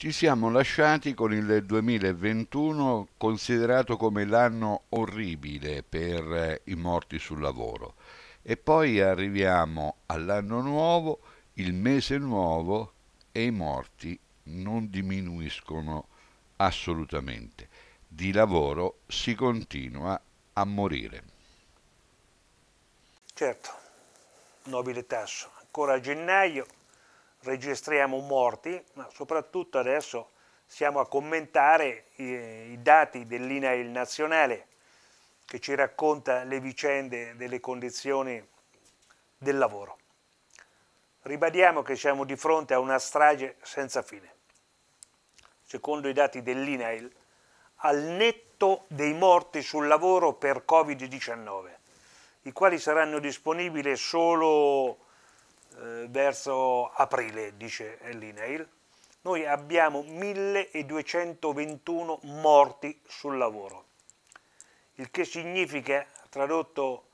Ci siamo lasciati con il 2021 considerato come l'anno orribile per eh, i morti sul lavoro e poi arriviamo all'anno nuovo, il mese nuovo e i morti non diminuiscono assolutamente. Di lavoro si continua a morire. Certo, nobile tasso, ancora a gennaio registriamo morti, ma soprattutto adesso siamo a commentare i, dati dell'INAIL nazionale che ci racconta le vicende delle condizioni del lavoro. Ribadiamo che siamo di fronte a una strage senza fine. Secondo i dati dell'INAIL, al netto dei morti sul lavoro per Covid-19, i quali saranno disponibili solo eh, verso aprile, dice l'INAIL, noi abbiamo 1221 morti sul lavoro, il che significa, tradotto,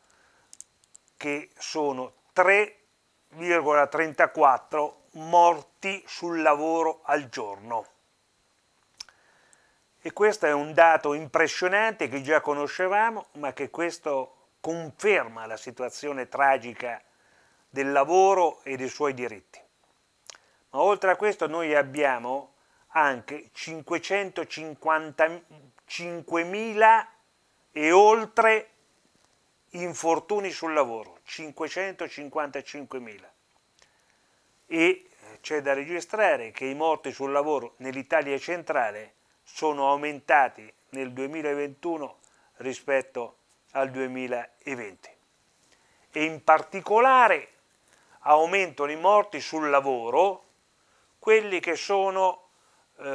che sono 3,34 morti sul lavoro al giorno. E questo è un dato impressionante che già conoscevamo, ma che questo conferma la situazione tragica del lavoro e dei suoi diritti. Ma oltre a questo noi abbiamo anche 555.000 e oltre infortuni sul lavoro, 555.000. E c'è da registrare che i morti sul lavoro nell'Italia centrale sono aumentati nel 2021 rispetto al 2020. E in particolare aumentano i morti sul lavoro quelli che sono eh,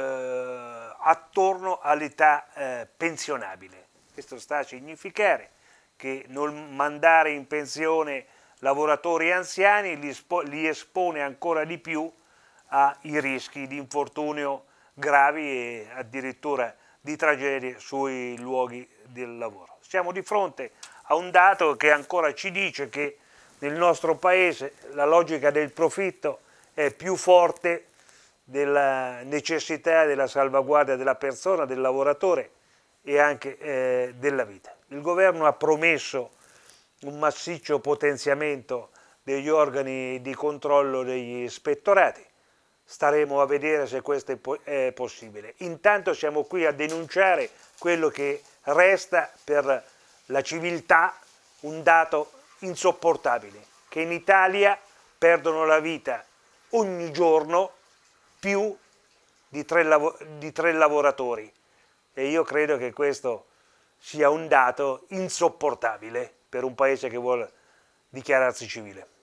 attorno all'età eh, pensionabile. Questo sta a significare che non mandare in pensione lavoratori anziani li, li espone ancora di più ai rischi di infortunio gravi e addirittura di tragedie sui luoghi del lavoro. Siamo di fronte a un dato che ancora ci dice che nel nostro paese la logica del profitto è più forte della necessità della salvaguardia della persona, del lavoratore e anche eh, della vita. Il governo ha promesso un massiccio potenziamento degli organi di controllo degli ispettorati, staremo a vedere se questo è, è possibile. Intanto siamo qui a denunciare quello che resta per la civiltà un dato insopportabile, che in Italia perdono la vita ogni giorno più di tre, di tre lavoratori. E io credo che questo sia un dato insopportabile per un paese che vuole dichiararsi civile.